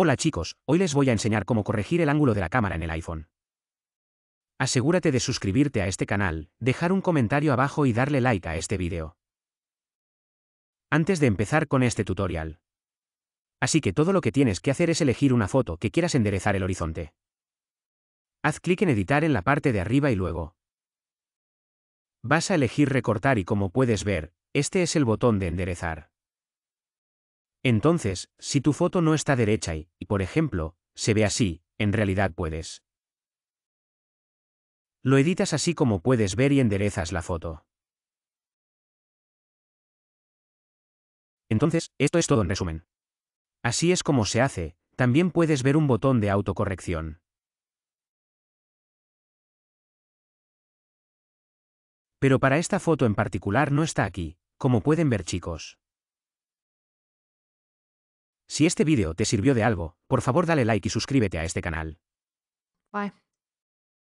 Hola chicos, hoy les voy a enseñar cómo corregir el ángulo de la cámara en el iPhone. Asegúrate de suscribirte a este canal, dejar un comentario abajo y darle like a este vídeo. Antes de empezar con este tutorial. Así que todo lo que tienes que hacer es elegir una foto que quieras enderezar el horizonte. Haz clic en editar en la parte de arriba y luego. Vas a elegir recortar y como puedes ver, este es el botón de enderezar. Entonces, si tu foto no está derecha y, por ejemplo, se ve así, en realidad puedes. Lo editas así como puedes ver y enderezas la foto. Entonces, esto es todo en resumen. Así es como se hace, también puedes ver un botón de autocorrección. Pero para esta foto en particular no está aquí, como pueden ver chicos. Si este vídeo te sirvió de algo, por favor dale like y suscríbete a este canal. Bye.